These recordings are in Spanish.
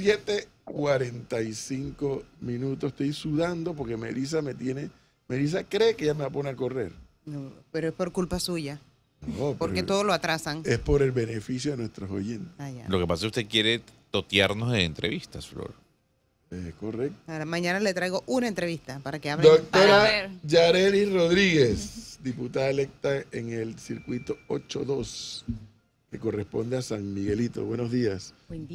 7.45 minutos. Estoy sudando porque Melissa me tiene. Melissa cree que ella me va a poner a correr. pero es por culpa suya. porque todo lo atrasan. Es por el beneficio de nuestros oyentes. Ah, lo que pasa es que usted quiere totearnos de entrevistas, Flor. Es correcto. mañana le traigo una entrevista para que hable. Doctora Yareli Rodríguez, diputada electa en el circuito 8.2, que corresponde a San Miguelito. Buenos días. Buen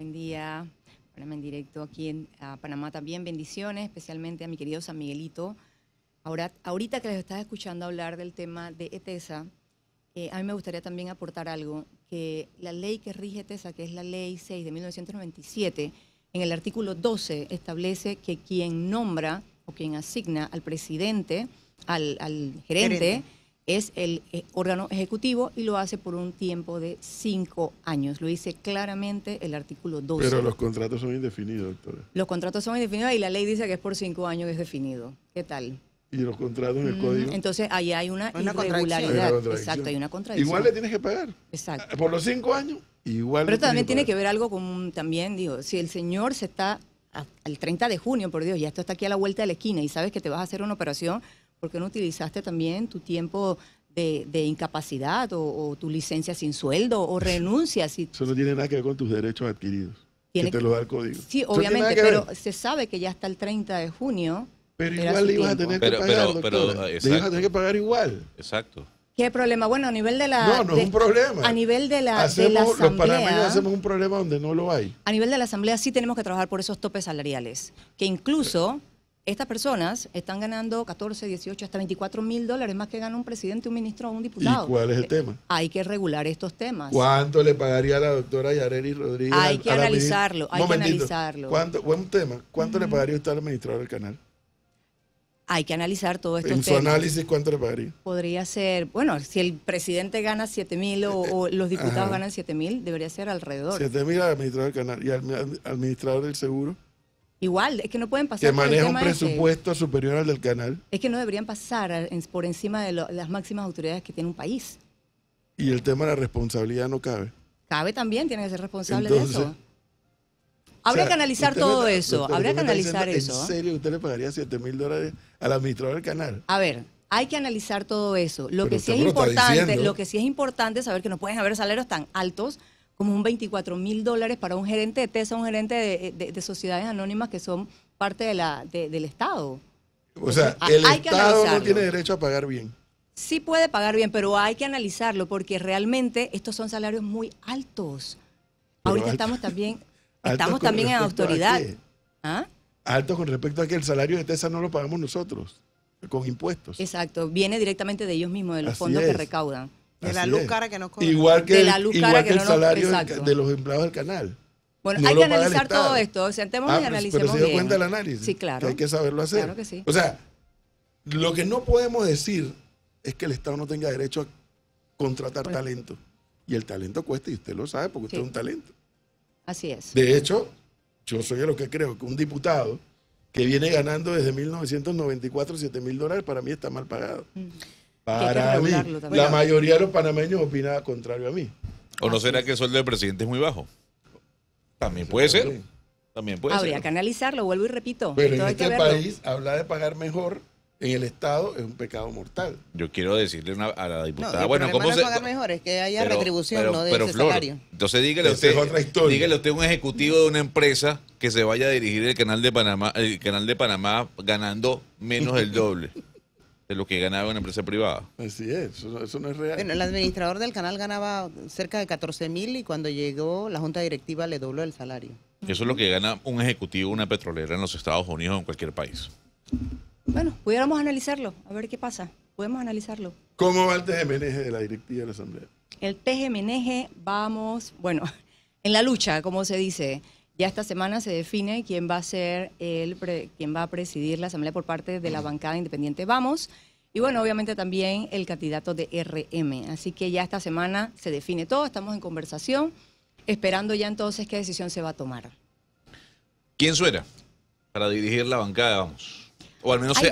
Buen día, en directo aquí en Panamá también. Bendiciones, especialmente a mi querido San Miguelito. Ahora, ahorita que les estás escuchando hablar del tema de ETESA, eh, a mí me gustaría también aportar algo, que la ley que rige ETESA, que es la ley 6 de 1997, en el artículo 12 establece que quien nombra o quien asigna al presidente, al, gerente es el eh, órgano ejecutivo y lo hace por un tiempo de cinco años. Lo dice claramente el artículo 12. Pero los contratos son indefinidos, doctora. Los contratos son indefinidos y la ley dice que es por cinco años que es definido. ¿Qué tal? Y los contratos en el mm, código. Entonces, ahí hay una, irregularidad. Exacto, hay una contradicción. Igual le tienes que pagar. Exacto. Por los cinco años, igual. Pero también tiene que, ver algo con, también, digo, si el señor se está al 30 de junio, por Dios, ya esto está aquí a la vuelta de la esquina y sabes que te vas a hacer una operación ¿Por qué no utilizaste también tu tiempo de, incapacidad o, tu licencia sin sueldo o renuncias? Eso no tiene nada que ver con tus derechos adquiridos. Que te lo da el código. Sí, obviamente, pero se sabe que ya hasta el 30 de junio. Pero igual ah, le ibas a tener que pagar. Pero, pero, le ibas a tener que pagar igual. Exacto. ¿Qué problema? Bueno, a nivel de la. No, no es un problema. A nivel de la, hacemos, de la Asamblea. Los panameños hacemos un problema donde no lo hay. A nivel de la Asamblea sí tenemos que trabajar por esos topes salariales. Que incluso estas personas están ganando 14, 18, hasta 24 mil dólares más que gana un presidente, un ministro o un diputado. ¿Y cuál es el eh, tema? Hay que regular estos temas. ¿Cuánto le pagaría a la doctora Yareli Rodríguez? Hay que analizarlo, hay que analizarlo. ¿Cuánto, buen tema. ¿Cuánto le pagaría usted al administrador del canal? Hay que analizar todo esto. En su análisis, ¿cuánto le pagaría? Podría ser, bueno, si el presidente gana 7 mil o, los diputados ganan 7 mil, debería ser alrededor. 7 mil al administrador del canal y al administrador del seguro. Igual, es que no pueden pasar. Que maneja un presupuesto superior al del canal. Es que no deberían pasar por encima de las máximas autoridades que tiene un país. Y el tema de la responsabilidad no cabe. Cabe también, tiene que ser responsable de eso. Habría que analizar todo eso. Habría que analizar eso. ¿En serio usted le pagaría 7 mil dólares al administrador del canal? A ver, hay que analizar todo eso. Lo que sí es importante, lo que sí es importante es saber que no pueden haber salarios tan altos como un 24 mil dólares para un gerente de TESA, un gerente de, sociedades anónimas que son parte de la, del Estado. O sea, el Estado no tiene derecho a pagar bien. Sí puede pagar bien, pero hay que analizarlo porque realmente estos son salarios muy altos. Ahorita estamos también, estamos también en autoridad. ¿Ah? Altos con respecto a que el salario de TESA no lo pagamos nosotros, con impuestos. Exacto, viene directamente de ellos mismos, de los fondos que recaudan. De la luz cara que nos cuesta. Igual que, el salario de los empleados del canal. Bueno, hay que analizar todo esto. Sentémonos ah, y pues, analicemos. Pero se dio cuenta el análisis. Sí, claro. Que hay que saberlo hacer. Claro que sí. O sea, lo que no podemos decir es que el Estado no tenga derecho a contratar pues. talento. Y el talento cuesta, y usted lo sabe porque usted es un talento. Así es. De hecho, yo soy de lo que creo que un diputado que viene ganando desde 1994 7 mil dólares, para mí está mal pagado. Mm. Para mí, la mayoría de los panameños opina contrario a mí. ¿O no será que el sueldo del presidente es muy bajo? También puede ser. También puede Habría que analizarlo, vuelvo y repito. Pero en este país, hablar de pagar mejor en el Estado es un pecado mortal. Yo quiero decirle a la diputada, no, bueno, ¿cómo no se pagar mejor? Es que haya retribución, ¿no? De salario. Entonces dígale usted, usted un ejecutivo de una empresa que se vaya a dirigir el canal de Panamá, el canal de Panamá ganando menos el doble. de lo que ganaba una empresa privada. Así es, eso, no, es real. Bueno, el administrador del canal ganaba cerca de 14 mil y cuando llegó la junta directiva le dobló el salario. Eso es lo que gana un ejecutivo, una petrolera en los Estados Unidos o en cualquier país. Bueno, pudiéramos analizarlo, a ver qué pasa. Podemos analizarlo. ¿Cómo va el TGMNG de la directiva de la Asamblea? El TGMNG, vamos, bueno, en la lucha, como se dice. Ya esta semana se define quién va a ser el quién va a presidir la asamblea por parte de la bancada independiente Vamos y bueno, obviamente también el candidato de RM. Así que ya esta semana se define todo, estamos en conversación, esperando ya entonces qué decisión se va a tomar. ¿Quién suena para dirigir la bancada, vamos? O al menos, ser,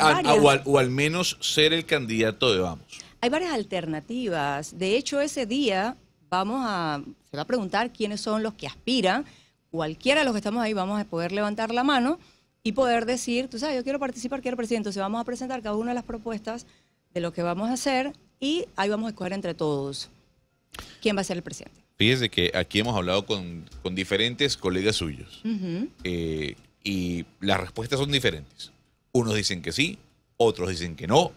o al menos ser el candidato de Vamos. Hay varias alternativas. De hecho, ese día vamos a se va a preguntar quiénes son los que aspiran cualquiera de los que estamos ahí vamos a poder levantar la mano y poder decir, tú sabes, yo quiero participar, quiero presidente. Entonces vamos a presentar cada una de las propuestas de lo que vamos a hacer y ahí vamos a escoger entre todos quién va a ser el presidente. Fíjese que aquí hemos hablado con, diferentes colegas suyos eh, y las respuestas son diferentes. Unos dicen que sí, otros dicen que no,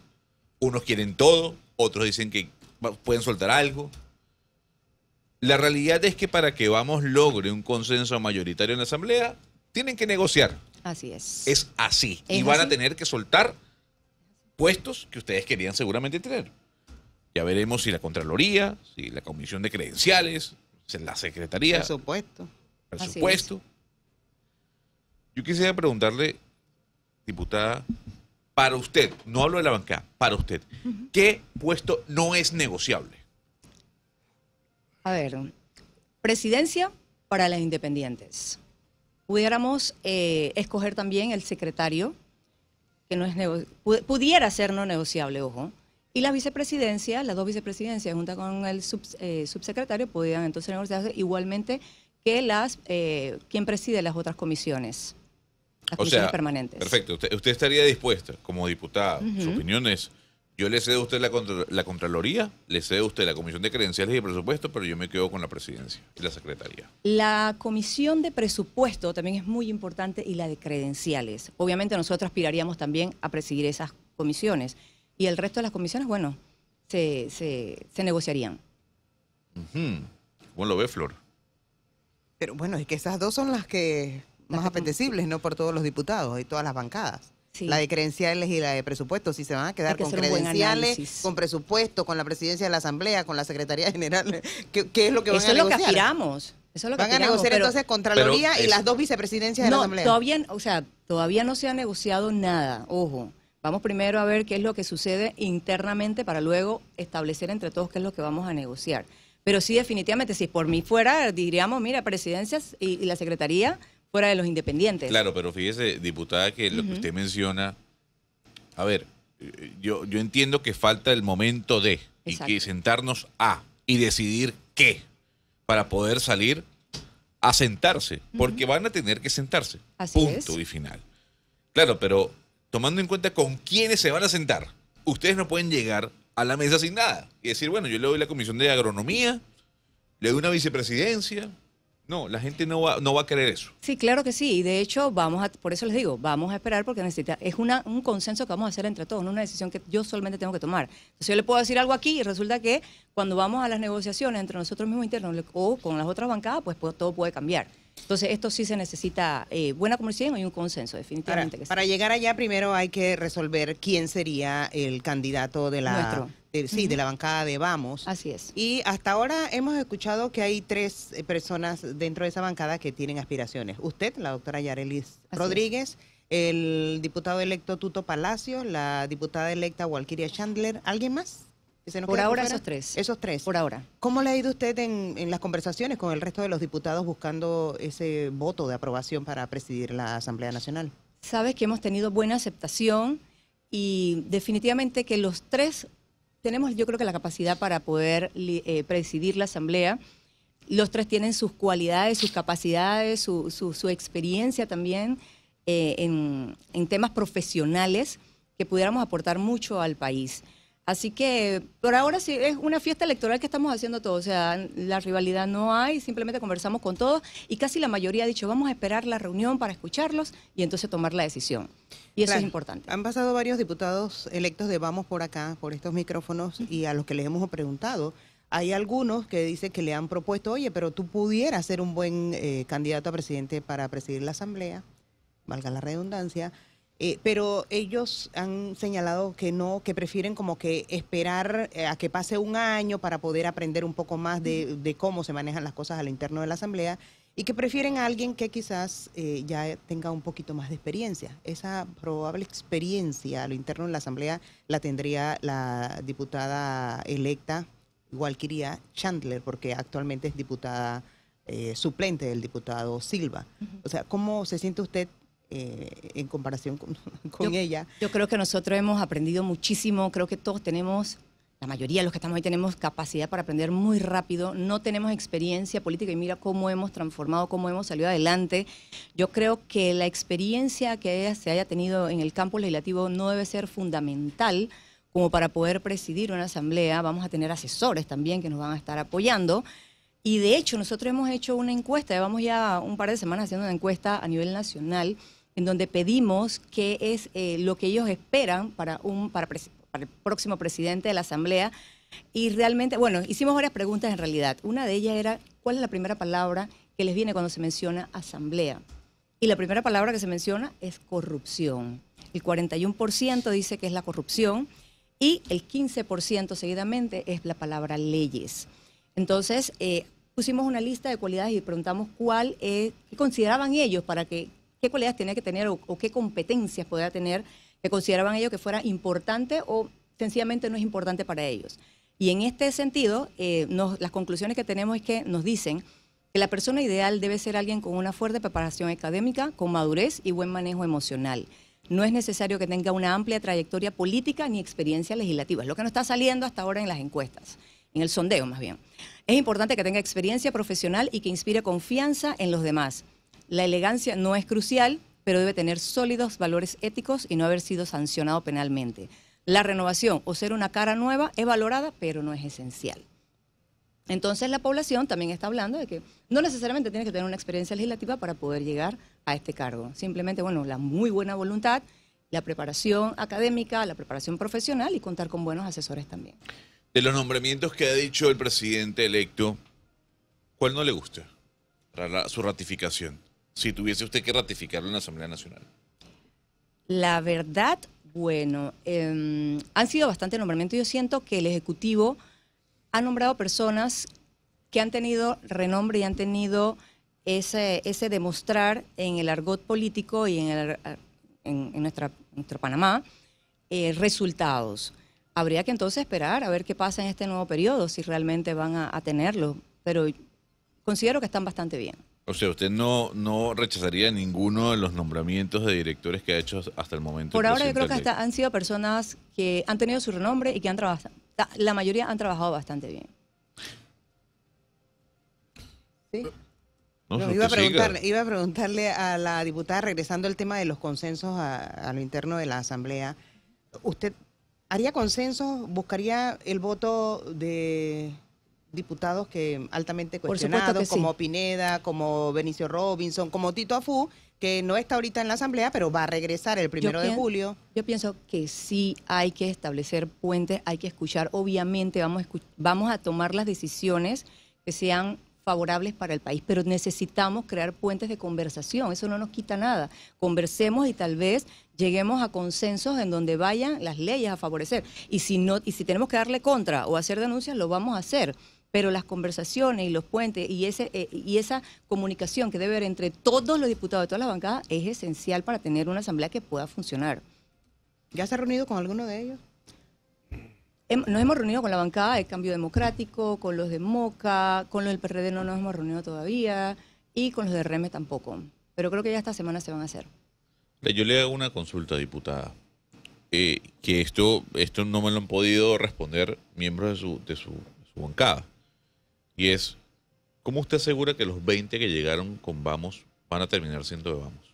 unos quieren todo, otros dicen que pueden soltar algo, la realidad es que para que Vamos logre un consenso mayoritario en la Asamblea, tienen que negociar. Así es. Es así. y van a tener que soltar puestos que ustedes querían seguramente tener. Ya veremos si la Contraloría, si la Comisión de Credenciales, si la Secretaría. por supuesto Yo quisiera preguntarle, diputada, para usted, no hablo de la bancada, para usted, ¿qué puesto no es negociable? A ver, presidencia para las independientes. Pudiéramos eh, escoger también el secretario, que no es pudiera ser no negociable, ojo. Y la vicepresidencia, las dos vicepresidencias, junto con el eh, subsecretario, podrían entonces negociarse igualmente que las eh, quien preside las otras comisiones, las comisiones permanentes. Perfecto. Usted, estaría dispuesta, como diputada, sus opiniones. su opinión es yo le cedo a usted la, Contraloría, le cedo a usted la Comisión de Credenciales y Presupuesto, pero yo me quedo con la Presidencia y la Secretaría. La Comisión de Presupuesto también es muy importante y la de Credenciales. Obviamente nosotros aspiraríamos también a presidir esas comisiones y el resto de las comisiones, bueno, se, negociarían. ¿Cómo lo ve, Flor? Pero bueno, es que esas dos son las que más apetecibles, ¿no? Por todos los diputados y todas las bancadas. La de credenciales y la de presupuesto, si se van a quedar con credenciales, con presupuesto, con la presidencia de la Asamblea, con la Secretaría General, ¿qué, es lo que van a negociar? Eso es lo que aspiramos. van a negociar contra entonces Contraloría y las dos vicepresidencias de la Asamblea. Todavía, o sea, todavía no se ha negociado nada, ojo. Vamos primero a ver qué es lo que sucede internamente para luego establecer entre todos qué es lo que vamos a negociar. Pero sí, definitivamente, si por mí fuera, diríamos, mira, presidencias y la secretaría fuera de los independientes. Claro, pero fíjese, diputada, que lo que usted menciona, a ver, eh, eh, yo, yo entiendo que falta el momento de sentarnos a y decidir qué para poder salir a sentarse, porque van a tener que sentarse. punto y final. Claro, pero tomando en cuenta con quiénes se van a sentar, ustedes no pueden llegar a la mesa sin nada y decir, bueno, yo le doy la comisión de agronomía, le doy una vicepresidencia, no, la gente no va, no va a querer eso. Sí, claro que sí. Y de hecho, vamos a, por eso les digo, vamos a esperar porque necesita, es una, un consenso que vamos a hacer entre todos, no una decisión que yo solamente tengo que tomar. Entonces yo le puedo decir algo aquí y resulta que cuando vamos a las negociaciones entre nosotros mismos internos o con las otras bancadas, pues todo puede cambiar. Entonces, esto sí se necesita eh, buena comunicación y un consenso, definitivamente. Para, llegar allá, primero hay que resolver quién sería el candidato de la... sí, de la bancada de Vamos. Así es. Y hasta ahora hemos escuchado que hay tres eh, personas dentro de esa bancada que tienen aspiraciones. Usted, la doctora Yarelis Rodríguez, el diputado electo Tuto Palacio, la diputada electa Walkiria Chandler, ¿alguien más? Por ahora esos tres. Esos tres. Por ahora. ¿Cómo le ha ido usted en, las conversaciones con el resto de los diputados buscando ese voto de aprobación para presidir la Asamblea Nacional? Sabes que hemos tenido buena aceptación y definitivamente que los tres tenemos yo creo que la capacidad para poder eh, presidir la Asamblea. Los tres tienen sus cualidades, sus capacidades, su, experiencia también eh, en, en temas profesionales que pudiéramos aportar mucho al país. Así que por ahora sí es una fiesta electoral que estamos haciendo todos. O sea, la rivalidad no hay, simplemente conversamos con todos y casi la mayoría ha dicho, vamos a esperar la reunión para escucharlos y entonces tomar la decisión. Y eso es importante. Han pasado varios diputados electos de Vamos por acá, por estos micrófonos, y a los que les hemos preguntado, hay algunos que dicen que le han propuesto, oye, pero tú pudieras ser un buen eh, candidato a presidente para presidir la Asamblea, valga la redundancia eh, pero ellos han señalado que no, que prefieren como que esperar eh, a que pase un año para poder aprender un poco más de, cómo se manejan las cosas al interno de la Asamblea y que prefieren a alguien que quizás eh, ya tenga un poquito más de experiencia. Esa probable experiencia a lo interno de la Asamblea la tendría la diputada electa igual quería Chandler, porque actualmente es diputada suplente del diputado Silva. O sea, ¿cómo se siente usted eh, en comparación con, ella. Yo creo que nosotros hemos aprendido muchísimo, creo que todos tenemos la mayoría de los que estamos ahí tenemos capacidad para aprender muy rápido, no tenemos experiencia política y mira cómo hemos transformado, cómo hemos salido adelante. Yo creo que la experiencia que se haya tenido en el campo legislativo no debe ser fundamental como para poder presidir una asamblea. Vamos a tener asesores también que nos van a estar apoyando. Y de hecho, nosotros hemos hecho una encuesta, llevamos ya un par de semanas haciendo una encuesta a nivel nacional en donde pedimos qué es eh, lo que ellos esperan para, un, para, el próximo presidente de la Asamblea. Y realmente, bueno, hicimos varias preguntas en realidad. Una de ellas era, ¿cuál es la primera palabra que les viene cuando se menciona asamblea? Y la primera palabra que se menciona es corrupción. El 41% dice que es la corrupción y el 15% seguidamente es la palabra leyes. Entonces, eh, pusimos una lista de cualidades y preguntamos cuál es, qué consideraban ellos para que qué cualidades tenía que tener o, qué competencias podía tener que consideraban ellos que fuera importante o sencillamente no es importante para ellos. Y en este sentido, eh, las conclusiones que tenemos es que nos dicen que la persona ideal debe ser alguien con una fuerte preparación académica, con madurez y buen manejo emocional. No es necesario que tenga una amplia trayectoria política ni experiencia legislativa, es lo que no está saliendo hasta ahora en las encuestas, en el sondeo más bien. Es importante que tenga experiencia profesional y que inspire confianza en los demás. La elegancia no es crucial, pero debe tener sólidos valores éticos y no haber sido sancionado penalmente. La renovación o ser una cara nueva es valorada, pero no es esencial. Entonces la población también está hablando de que no necesariamente tiene que tener una experiencia legislativa para poder llegar a este cargo. Simplemente, bueno, la muy buena voluntad, la preparación académica, la preparación profesional y contar con buenos asesores también. De los nombramientos que ha dicho el presidente electo, ¿cuál no le gusta para su ratificación? si tuviese usted que ratificarlo en la Asamblea Nacional? La verdad, bueno, em, han sido bastante nombramientos. Yo siento que el Ejecutivo ha nombrado personas que han tenido renombre y han tenido ese, ese demostrar en el argot político y en, en, en nuestra, nuestro Panamá eh, resultados. Habría que entonces esperar a ver qué pasa en este nuevo periodo, si realmente van a tenerlo, pero considero que están bastante bien. O sea, usted no, no rechazaría ninguno de los nombramientos de directores que ha hecho hasta el momento. Por ahora yo creo que han sido personas que han tenido su renombre y que han trabajado, la mayoría han trabajado bastante bien. Sí. iba, a preguntarle, a la diputada, regresando al tema de los consensos a, a lo interno de la Asamblea, ¿usted haría consensos, buscaría el voto de diputados que altamente cuestionados, como Pineda, como Benicio Robinson, como Tito Afu, que no está ahorita en la Asamblea, pero va a regresar el primero de julio. Yo pienso que sí hay que establecer puentes, hay que escuchar, obviamente vamos a, vamos a tomar las decisiones que sean favorables para el país, pero necesitamos crear puentes de conversación, eso no nos quita nada. Conversemos y tal vez lleguemos a consensos en donde vayan las leyes a favorecer. Y si no y si tenemos que darle contra o hacer denuncias, lo vamos a hacer pero las conversaciones y los puentes y, ese, eh, y esa comunicación que debe haber entre todos los diputados de todas las bancadas es esencial para tener una asamblea que pueda funcionar. ¿Ya se ha reunido con alguno de ellos? Nos hemos reunido con la bancada de Cambio Democrático, con los de Moca, con los del PRD no nos hemos reunido todavía y con los de REME tampoco. Pero creo que ya esta semana se van a hacer. Yo le hago una consulta, diputada. Eh, que esto, esto no me lo han podido responder miembros de su, de su bancada. Y es, ¿cómo usted asegura que los 20 que llegaron con Vamos van a terminar siendo de Vamos?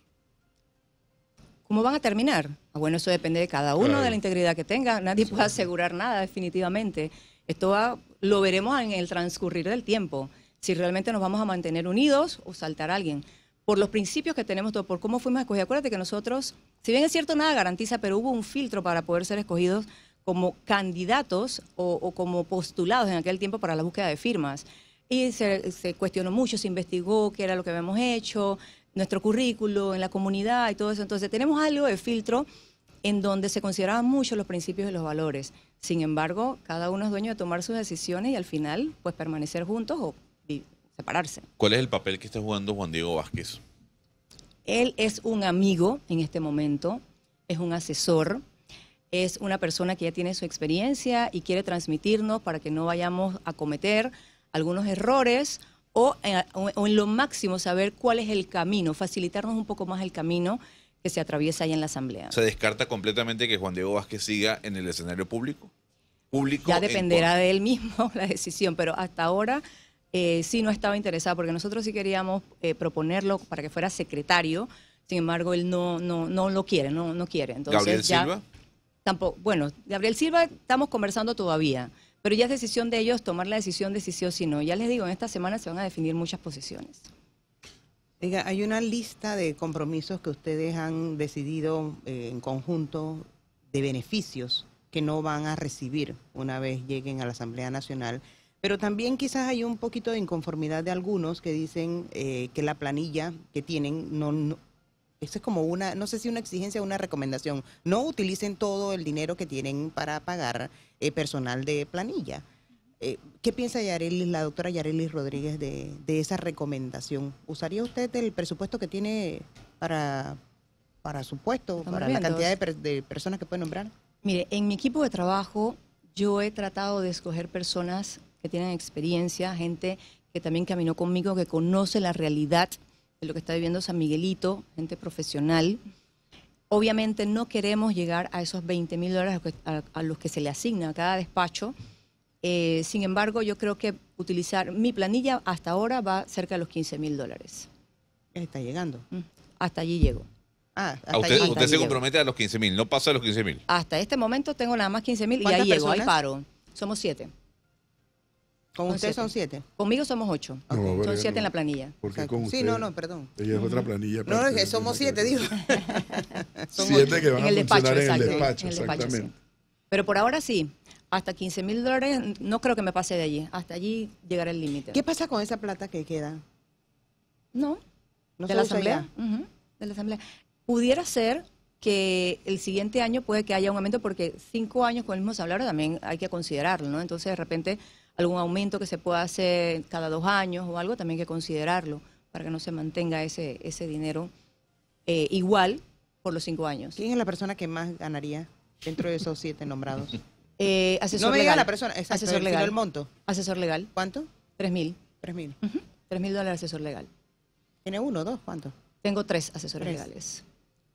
¿Cómo van a terminar? Ah, bueno, eso depende de cada uno, de la integridad que tenga. Nadie puede asegurar nada, definitivamente. Esto va, lo veremos en el transcurrir del tiempo, si realmente nos vamos a mantener unidos o saltar a alguien. Por los principios que tenemos, todo, por cómo fuimos escogidos. Acuérdate que nosotros, si bien es cierto, nada garantiza, pero hubo un filtro para poder ser escogidos como candidatos o, como postulados en aquel tiempo para la búsqueda de firmas. Y se, se, cuestionó mucho, se investigó qué era lo que habíamos hecho, nuestro currículo en la comunidad y todo eso. Entonces tenemos algo de filtro en donde se consideraban mucho los principios y los valores. Sin embargo, cada uno es dueño de tomar sus decisiones y al final, pues permanecer juntos o separarse. ¿Cuál es el papel que está jugando Juan Diego Vázquez? Él es un amigo en este momento, es un asesor, es una persona que ya tiene su experiencia y quiere transmitirnos para que no vayamos a cometer algunos errores eh, o en, lo máximo saber cuál es el camino, facilitarnos un poco más el camino que se atraviesa ahí en la Asamblea. ¿Se descarta completamente que Juan Diego Vázquez siga en el escenario público? ¿Público ya dependerá de él mismo la decisión, pero hasta ahora eh, sí no estaba interesado porque nosotros sí queríamos eh, proponerlo para que fuera secretario, sin embargo él no, no, no lo quiere, no, no quiere. Entonces, ¿Gabriel Silva? bueno, Gabriel Silva estamos conversando todavía, pero ya es decisión de ellos tomar la decisión de si sí o si no. Ya les digo, en esta semana se van a definir muchas posiciones. hay una lista de compromisos que ustedes han decidido eh, en conjunto de beneficios que no van a recibir una vez lleguen a la Asamblea Nacional. Pero también quizás hay un poquito de inconformidad de algunos que dicen eh, que la planilla que tienen no, eso es como una, no sé si una exigencia o una recomendación. No utilicen todo el dinero que tienen para pagar eh, personal de planilla. Eh, ¿Qué piensa la doctora Yarelis Rodríguez de, esa recomendación? ¿Usaría usted el presupuesto que tiene para, para su puesto, para la cantidad de, de personas que puede nombrar? Mire, en mi equipo de trabajo yo he tratado de escoger personas que tienen experiencia, gente que también caminó conmigo, que conoce la realidad de lo que está viviendo San Miguelito, gente profesional. Obviamente no queremos llegar a esos 20 mil dólares a, los que se le asigna a cada despacho. Eh, sin embargo, yo creo que utilizar mi planilla hasta ahora va cerca de los 15 mil dólares. Está llegando. Mm, hasta allí llego. Ah, ah usted, se compromete a los 15 mil, no pasa a los 15 mil. Hasta este momento tengo nada más 15 mil y ahí llego, ahí paro. Somos siete. ¿Con ustedes son siete? Conmigo somos ocho. Ah, son siete en la planilla. qué con usted, sí, no, no, perdón. Ella es otra planilla. No, es que somos siete, digo. siete que van en a el en el despacho, en el despacho Pero por ahora sí, hasta 15 mil dólares no creo que me pase de allí. Hasta allí llegará el límite. ¿Qué pasa con esa plata que queda? No, de, la asamblea, de la asamblea. Pudiera ser que el siguiente año puede que haya un aumento porque cinco años con el mismo salario también hay que considerarlo, ¿no? Entonces de repente algún aumento que se pueda hacer cada dos años o algo, también hay que considerarlo para que no se mantenga ese, ese dinero eh, igual por los cinco años. ¿Quién es la persona que más ganaría dentro de esos siete nombrados? Eh, asesor no me legal. la persona, exacto, asesor legal. el monto. Asesor legal. ¿Cuánto? Tres mil. Tres mil. Tres mil dólares asesor legal. ¿Tiene uno, dos, cuánto? Tengo tres asesores legales.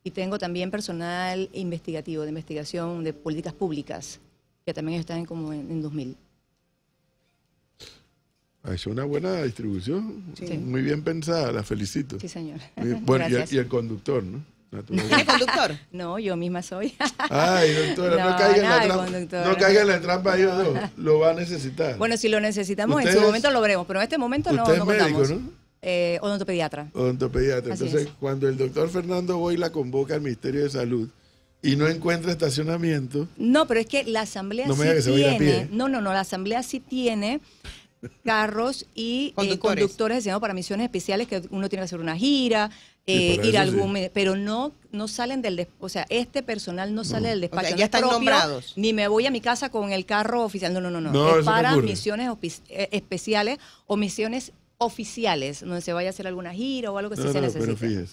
Y tengo también personal investigativo, de investigación de políticas públicas, que también están como en, en 2000. Es una buena distribución, muy bien pensada, la felicito. Sí, señor. Bueno, y el, conductor, ¿no? ¿El conductor? No, yo misma soy. Ay, doctora, no, no caiga en la trampa. No caigan en la trampa ellos dos. Lo va a necesitar. Bueno, si lo necesitamos, en su momento lo veremos, pero en este momento no, no médico, ¿no? Eh, odontopediatra. Odontopediatra. Entonces, cuando el doctor Fernando Boy la convoca al Ministerio de Salud, y no encuentra estacionamiento. No, pero es que la asamblea sí tiene. No, no, no, la asamblea sí tiene carros y eh, conductores, eh, para misiones especiales que uno tiene que hacer una gira, eh, ir a algún, pero no no salen del, o sea, este personal no sale del despacho. ya están Ni me voy a mi casa con el carro oficial. No, no, no, no. para misiones eh, especiales o misiones oficiales, donde se vaya a hacer alguna gira o algo que se necesite.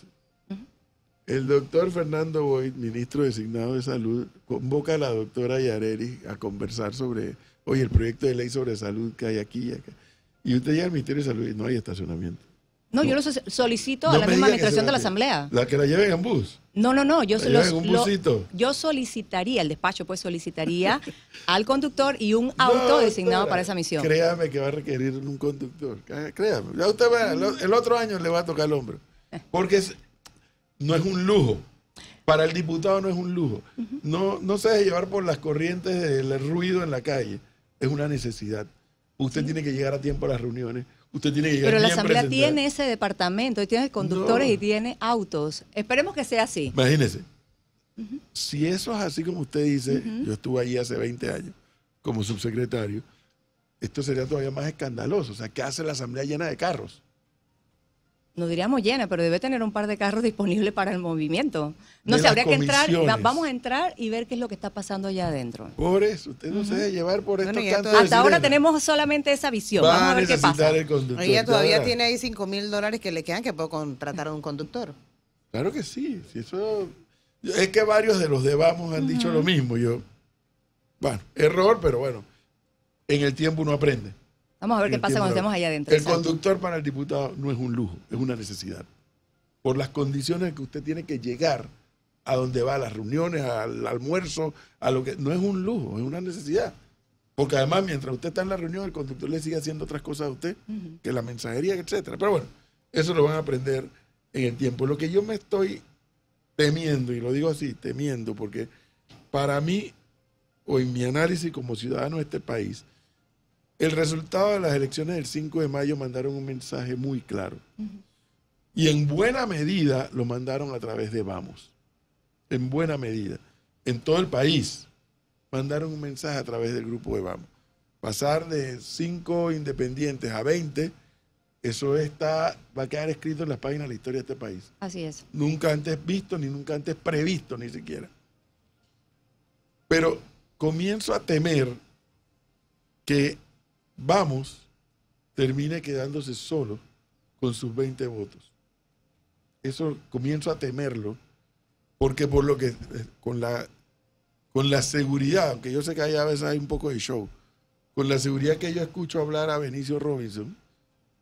El doctor Fernando Boyd, ministro designado de Salud, convoca a la doctora Yareri a conversar sobre, oye, el proyecto de ley sobre salud que hay aquí y acá. Y usted llega al Ministerio de Salud y no hay estacionamiento. No, yo lo solicito a la misma administración de la Asamblea. ¿La que la lleve en bus? No, no, no. Yo, yo solicitaría, el despacho pues solicitaría al conductor y un auto designado para esa misión. Créame que va a requerir un conductor. Créame. Ya usted va, el otro año le va a tocar el hombro. Porque... Es, no es un lujo. Para el diputado no es un lujo. No, no se deje llevar por las corrientes del ruido en la calle. Es una necesidad. Usted tiene que llegar a tiempo a las reuniones. Usted tiene que llegar Pero la Asamblea tiene ese departamento, tiene conductores y tiene autos. Esperemos que sea así. Imagínese. Si eso es así como usted dice, yo estuve ahí hace 20 años como subsecretario, esto sería todavía más escandaloso. O sea, ¿qué hace la Asamblea llena de carros? no diríamos llena, pero debe tener un par de carros disponibles para el movimiento. No se sé, habría que entrar, vamos a entrar y ver qué es lo que está pasando allá adentro. Pobres, usted no se debe llevar por estos bueno, Hasta ahora tenemos solamente esa visión. vamos a, ver qué pasa. El conductor, Ella todavía tiene ahí 5 mil dólares que le quedan que puedo contratar a un conductor. Claro que sí, si eso... Es que varios de los de vamos han dicho lo mismo. Yo, bueno, error, pero bueno, en el tiempo uno aprende. Vamos a ver qué pasa cuando estemos allá adentro. El conductor para el diputado no es un lujo, es una necesidad. Por las condiciones que usted tiene que llegar a donde va, a las reuniones, al almuerzo, a lo que. No es un lujo, es una necesidad. Porque además, mientras usted está en la reunión, el conductor le sigue haciendo otras cosas a usted, que la mensajería, etcétera. Pero bueno, eso lo van a aprender en el tiempo. Lo que yo me estoy temiendo, y lo digo así, temiendo, porque para mí, o en mi análisis como ciudadano de este país, el resultado de las elecciones del 5 de mayo mandaron un mensaje muy claro. Y en buena medida lo mandaron a través de Vamos. En buena medida. En todo el país mandaron un mensaje a través del grupo de Vamos. Pasar de 5 independientes a 20, eso está, va a quedar escrito en las páginas de la historia de este país. Así es. Nunca antes visto, ni nunca antes previsto, ni siquiera. Pero comienzo a temer que Vamos termine quedándose solo con sus 20 votos. Eso comienzo a temerlo, porque por lo que, eh, con la, con la seguridad, aunque yo sé que a veces hay un poco de show, con la seguridad que yo escucho hablar a Benicio Robinson,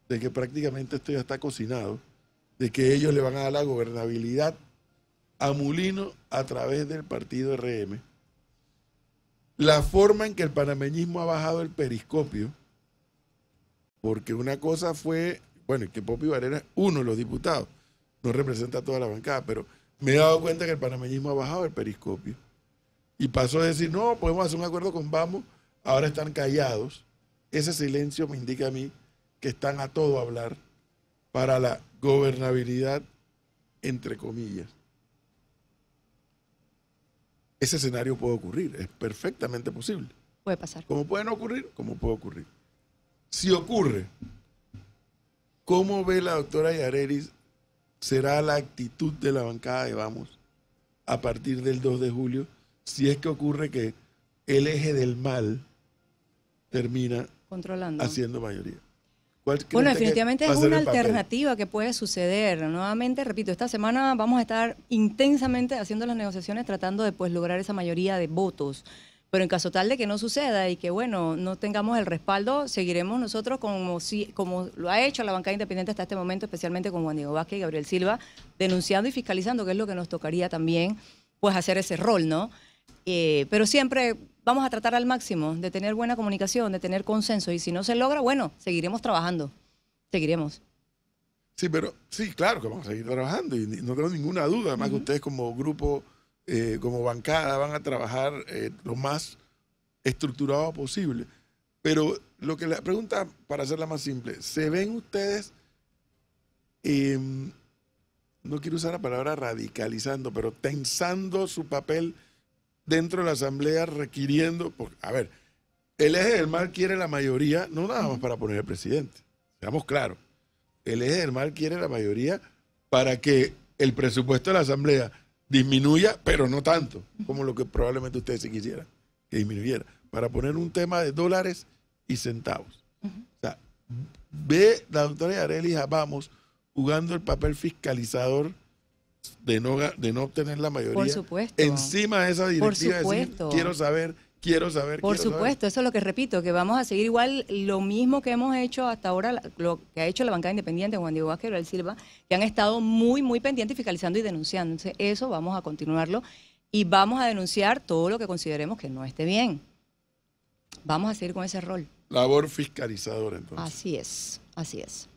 de que prácticamente esto ya está cocinado, de que ellos le van a dar la gobernabilidad a Mulino a través del partido RM. La forma en que el panameñismo ha bajado el periscopio, porque una cosa fue, bueno, que Popi es uno de los diputados, no representa a toda la bancada, pero me he dado cuenta que el panameñismo ha bajado el periscopio. Y pasó a decir, no, podemos hacer un acuerdo con Vamos, ahora están callados. Ese silencio me indica a mí que están a todo hablar para la gobernabilidad, entre comillas. Ese escenario puede ocurrir, es perfectamente posible. Puede pasar. Como puede no ocurrir, como puede ocurrir. Si ocurre, ¿cómo ve la doctora Yareris será la actitud de la bancada de Vamos a partir del 2 de julio si es que ocurre que el eje del mal termina haciendo mayoría? Bueno, definitivamente es una alternativa que puede suceder. Nuevamente, repito, esta semana vamos a estar intensamente haciendo las negociaciones tratando de pues, lograr esa mayoría de votos. Pero en caso tal de que no suceda y que, bueno, no tengamos el respaldo, seguiremos nosotros como, como lo ha hecho la bancada independiente hasta este momento, especialmente con Juan Diego Vázquez y Gabriel Silva, denunciando y fiscalizando, que es lo que nos tocaría también, pues hacer ese rol, ¿no? Eh, pero siempre vamos a tratar al máximo de tener buena comunicación, de tener consenso, y si no se logra, bueno, seguiremos trabajando, seguiremos. Sí, pero sí, claro que vamos a seguir trabajando y no tengo ninguna duda, además que ustedes como grupo eh, como bancada van a trabajar eh, lo más estructurado posible. Pero lo que la pregunta, para hacerla más simple, ¿se ven ustedes, em, no quiero usar la palabra radicalizando, pero tensando su papel dentro de la Asamblea, requiriendo, a ver, el eje del mal quiere la mayoría, no nada más para poner el presidente, seamos claros, el eje del mal quiere la mayoría para que el presupuesto de la Asamblea disminuya, pero no tanto, como lo que probablemente ustedes se quisieran que disminuyera, para poner un tema de dólares y centavos. O sea, ve la doctora Yareli Vamos jugando el papel fiscalizador de no, de no obtener la mayoría. Por supuesto. Encima de esa directiva, Por supuesto. decir, quiero saber Quiero saber. Por supuesto, eso es lo que repito, que vamos a seguir igual lo mismo que hemos hecho hasta ahora, lo que ha hecho la bancada independiente, Juan Diego Vázquez y Silva, que han estado muy, muy pendientes, fiscalizando y denunciando. eso vamos a continuarlo y vamos a denunciar todo lo que consideremos que no esté bien. Vamos a seguir con ese rol. Labor fiscalizadora, entonces. Así es, así es.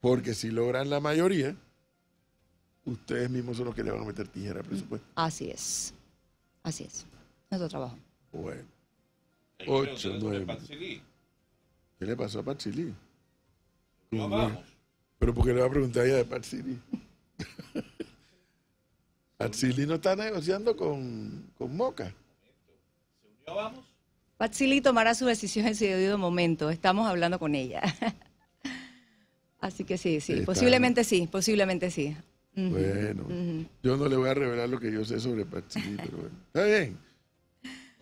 Porque si logran la mayoría, ustedes mismos son los que le van a meter tijera al presupuesto. Así es, así es. Nuestro trabajo. Bueno. 8, 9. ¿Qué le pasó a Pachilí? No vamos. Pero porque le va a preguntar ella de Pachilí. Pachilí no está negociando con, con Moca. ¿Se unió vamos? tomará su decisión en su debido momento. Estamos hablando con ella. Así que sí, sí. Posiblemente sí, posiblemente sí. Bueno, yo no le voy a revelar lo que yo sé sobre Pachilí, pero bueno. Está bien.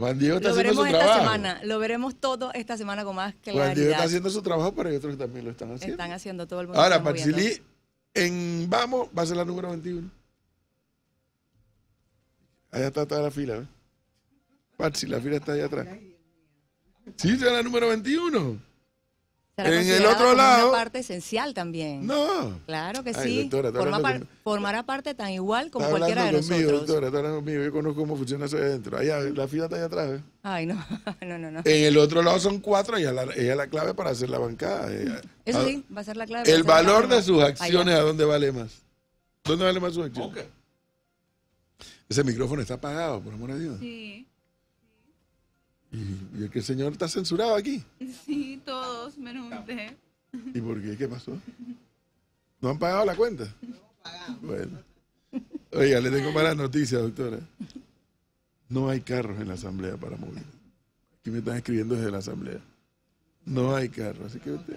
Juan Diego está lo haciendo su esta Semana, lo veremos todo esta semana con más claridad. Juan Diego está haciendo su trabajo, pero otros también lo están haciendo. Están haciendo todo el mundo. Ahora, Paxilí, en Vamos va a ser la número 21. Allá está toda la fila, ¿eh? la fila está allá atrás. Sí, es la número 21 en el otro lado. Una parte esencial también. No. Claro que sí. formará parte tan igual como cualquiera de nosotros. Conmigo, doctora, está conmigo. Yo conozco cómo funciona eso adentro. Allá, la fila está allá atrás. ¿eh? Ay, no. no, no, no. En el otro lado son cuatro y ella es la clave para hacer la bancada. eso ah, sí, va a ser la clave. El valor de sus acciones, ¿a dónde vale más? ¿Dónde vale más sus acciones? Okay. Ese micrófono está apagado, por amor de Dios. Sí. Y, el que el Señor está censurado aquí. Sí, todos, menos usted. ¿Y por qué? ¿Qué pasó? ¿No han pagado la cuenta? No pagamos. Bueno. Oiga, le tengo malas noticias, doctora. No hay carros en la asamblea para mover Aquí me están escribiendo desde la asamblea. No hay carro, así que usted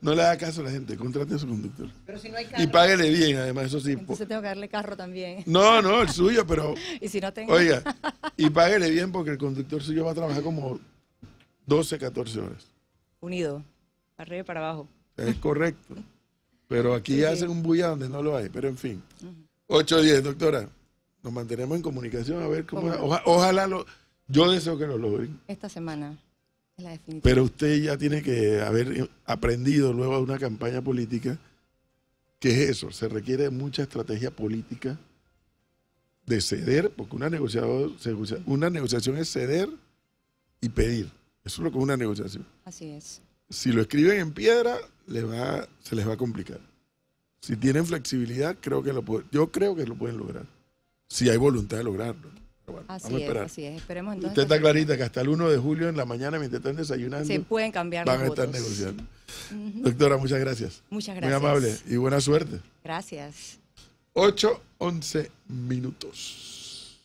no le haga caso a la gente, contrate a su conductor. Pero si no hay carro. Y páguele bien, además, eso sí. Entonces tengo que darle carro también. No, no, el suyo, pero. y si no tengo. Oiga, y páguele bien porque el conductor suyo va a trabajar como 12, 14 horas. Unido, arriba y para abajo. Es correcto. Pero aquí hacen un bulla donde no lo hay, pero en fin. ocho, -huh. 10 doctora. Nos mantenemos en comunicación a ver cómo. ojalá lo. Yo deseo que lo logren. Esta semana. Pero usted ya tiene que haber eh, aprendido luego de una campaña política que es eso, se requiere mucha estrategia política de ceder, porque una, una negociación es ceder y pedir. Eso es lo que es una negociación. Así es. Si lo escriben en piedra, le va, se les va a complicar. Si tienen flexibilidad, creo que lo, yo creo que lo pueden lograr. Si hay voluntad de lograrlo así es, así es. Esperemos entonces. Usted está clarita que hasta el 1 de julio en la mañana, mientras están desayunando, se pueden cambiar van a estar negociando. Doctora, muchas gracias. Muchas gracias. Muy amable y buena suerte. Gracias. 8, 11 minutos.